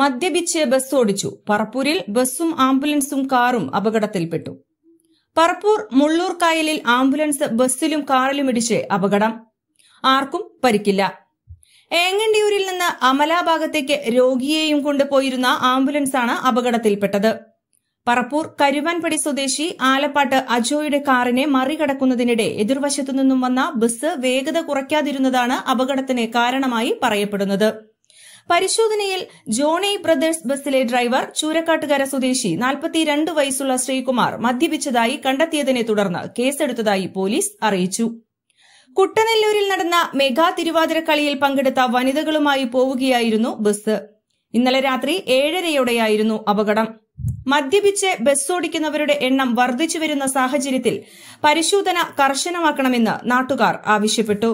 മദ്യപിച്ച് ബസ് ഓടിച്ചു പറപ്പൂരിൽ ബസ്സും ആംബുലൻസും കാറും അപകടത്തിൽപ്പെട്ടു പറപ്പൂർ മുള്ളൂർക്കായലിൽ കായലിൽ ആംബുലൻസ് ബസ്സിലും കാറിലും ഇടിച്ച് അപകടം ആർക്കും പരിക്കില്ല ഏങ്ങണ്ടിയൂരിൽ നിന്ന് അമലാഭാഗത്തേക്ക് രോഗിയെയും കൊണ്ടുപോയിരുന്ന ആംബുലൻസാണ് അപകടത്തിൽപ്പെട്ടത് പറപ്പൂർ കരുവാൻപടി സ്വദേശി ആലപ്പാട്ട് അജോയുടെ കാറിനെ മറികടക്കുന്നതിനിടെ എതിർവശത്തു നിന്നും വന്ന ബസ് വേഗത കുറയ്ക്കാതിരുന്നതാണ് അപകടത്തിന് കാരണമായി പറയപ്പെടുന്നത് പരിശോധനയിൽ ജോണി ബ്രദേഴ്സ് ബസ്സിലെ ഡ്രൈവർ ചൂരക്കാട്ടുകര സ്വദേശി നാൽപ്പത്തിരണ്ട് വയസ്സുള്ള ശ്രീകുമാർ മദ്യപിച്ചതായി കണ്ടെത്തിയതിനെ തുടർന്ന് കേസെടുത്തതായി പോലീസ് അറിയിച്ചു കുട്ടനെല്ലൂരിൽ നടന്ന മെഗാ തിരുവാതിര കളിയിൽ പങ്കെടുത്ത വനിതകളുമായി പോവുകയായിരുന്നു ബസ് ഇന്നലെ രാത്രി ഏഴരയോടെയായിരുന്നു അപകടം മദ്യപിച്ച് ബസ്സോടിക്കുന്നവരുടെ എണ്ണം വർദ്ധിച്ചു വരുന്ന സാഹചര്യത്തിൽ പരിശോധന കർശനമാക്കണമെന്ന് നാട്ടുകാർ ആവശ്യപ്പെട്ടു